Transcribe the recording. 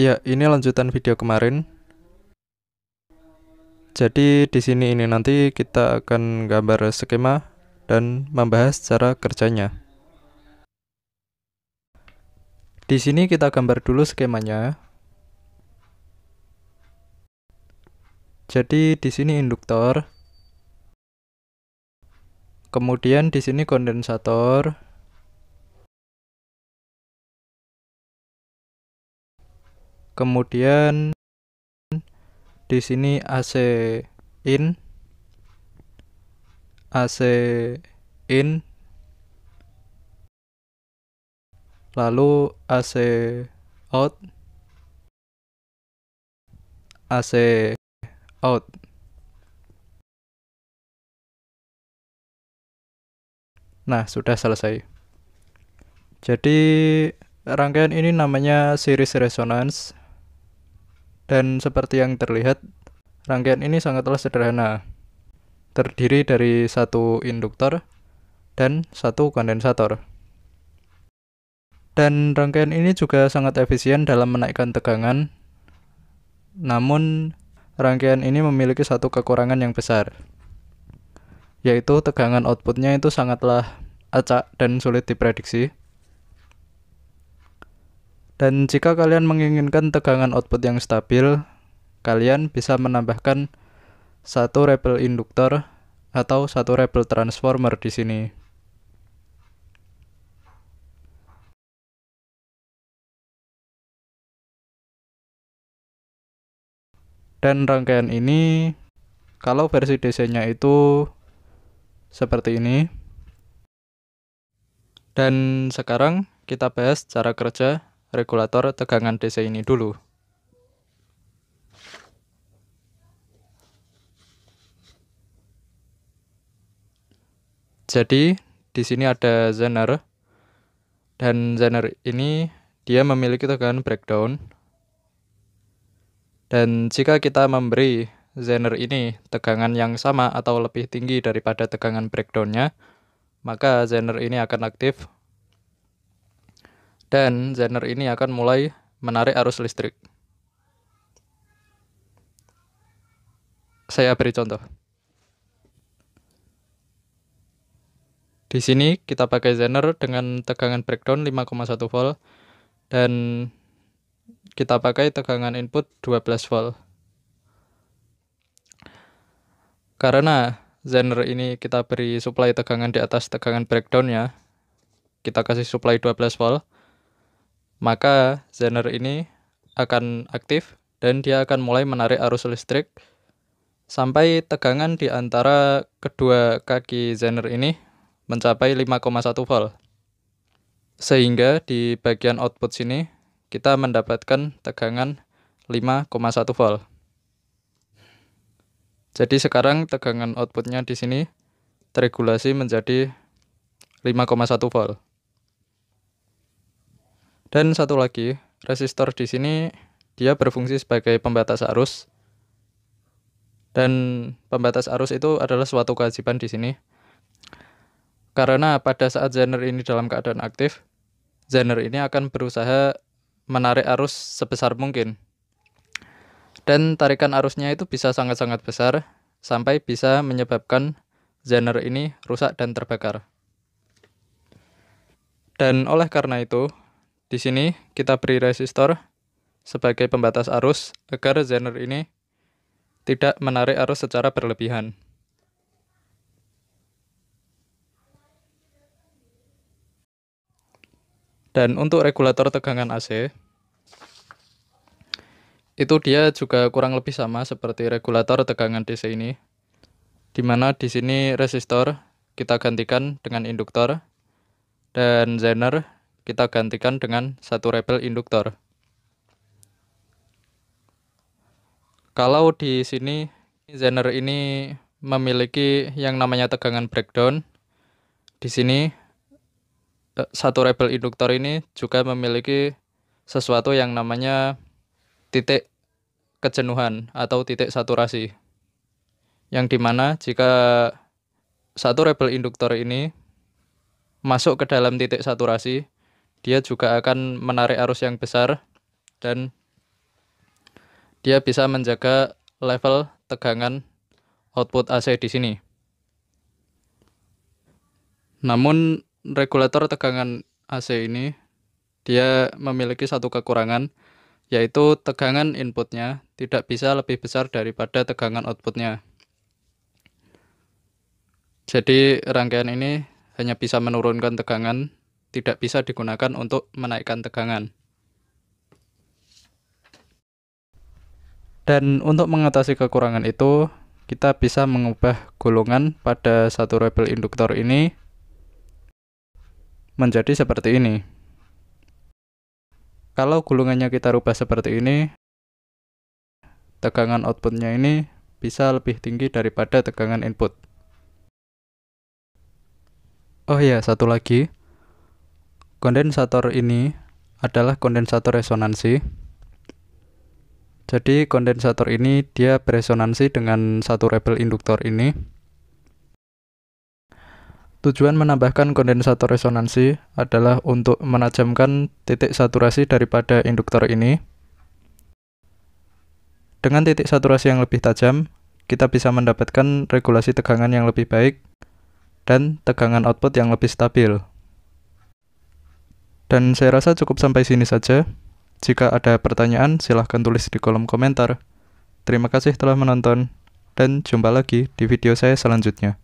Ya, ini lanjutan video kemarin. Jadi di sini ini nanti kita akan gambar skema dan membahas cara kerjanya. Di sini kita gambar dulu skemanya. Jadi di sini induktor. Kemudian di sini kondensator. kemudian di sini AC in AC in lalu AC out AC out Nah, sudah selesai. Jadi, rangkaian ini namanya series resonance dan seperti yang terlihat, rangkaian ini sangatlah sederhana. Terdiri dari satu induktor dan satu kondensator. Dan rangkaian ini juga sangat efisien dalam menaikkan tegangan. Namun, rangkaian ini memiliki satu kekurangan yang besar, yaitu tegangan outputnya itu sangatlah acak dan sulit diprediksi. Dan jika kalian menginginkan tegangan output yang stabil, kalian bisa menambahkan satu rebel induktor atau satu rebel transformer di sini. Dan rangkaian ini, kalau versi DC-nya itu seperti ini. Dan sekarang kita bahas cara kerja regulator tegangan DC ini dulu. Jadi di sini ada zener dan zener ini dia memiliki tegangan breakdown. Dan jika kita memberi zener ini tegangan yang sama atau lebih tinggi daripada tegangan breakdownnya, maka zener ini akan aktif dan zener ini akan mulai menarik arus listrik. Saya beri contoh. Di sini kita pakai zener dengan tegangan breakdown 5,1 volt dan kita pakai tegangan input 12 volt. Karena zener ini kita beri supply tegangan di atas tegangan breakdown ya, kita kasih supply 12 volt, maka zener ini akan aktif dan dia akan mulai menarik arus listrik sampai tegangan di antara kedua kaki zener ini mencapai 5,1 volt. Sehingga di bagian output sini kita mendapatkan tegangan 5,1 volt. Jadi sekarang tegangan outputnya di sini teregulasi menjadi 5,1 volt. Dan satu lagi, resistor di sini dia berfungsi sebagai pembatas arus. Dan pembatas arus itu adalah suatu kewajiban di sini. Karena pada saat zener ini dalam keadaan aktif, zener ini akan berusaha menarik arus sebesar mungkin. Dan tarikan arusnya itu bisa sangat-sangat besar sampai bisa menyebabkan zener ini rusak dan terbakar. Dan oleh karena itu, di sini kita beri resistor sebagai pembatas arus agar zener ini tidak menarik arus secara berlebihan. Dan untuk regulator tegangan AC, itu dia juga kurang lebih sama seperti regulator tegangan DC ini, di mana di sini resistor kita gantikan dengan induktor, dan zener kita gantikan dengan satu rebel induktor. Kalau di sini Zener ini memiliki yang namanya tegangan breakdown, di sini eh, satu rebel induktor ini juga memiliki sesuatu yang namanya titik kejenuhan atau titik saturasi. Yang dimana jika satu rebel induktor ini masuk ke dalam titik saturasi, dia juga akan menarik arus yang besar dan dia bisa menjaga level tegangan output AC di sini. Namun regulator tegangan AC ini dia memiliki satu kekurangan yaitu tegangan inputnya tidak bisa lebih besar daripada tegangan outputnya. Jadi rangkaian ini hanya bisa menurunkan tegangan tidak bisa digunakan untuk menaikkan tegangan. Dan untuk mengatasi kekurangan itu, kita bisa mengubah gulungan pada satu rebel induktor ini menjadi seperti ini. Kalau gulungannya kita rubah seperti ini, tegangan outputnya ini bisa lebih tinggi daripada tegangan input. Oh ya, satu lagi kondensator ini adalah kondensator resonansi. Jadi kondensator ini dia beresonansi dengan satu rebel induktor ini. Tujuan menambahkan kondensator resonansi adalah untuk menajamkan titik saturasi daripada induktor ini. Dengan titik saturasi yang lebih tajam, kita bisa mendapatkan regulasi tegangan yang lebih baik dan tegangan output yang lebih stabil. Dan saya rasa cukup sampai sini saja. Jika ada pertanyaan, silahkan tulis di kolom komentar. Terima kasih telah menonton, dan jumpa lagi di video saya selanjutnya.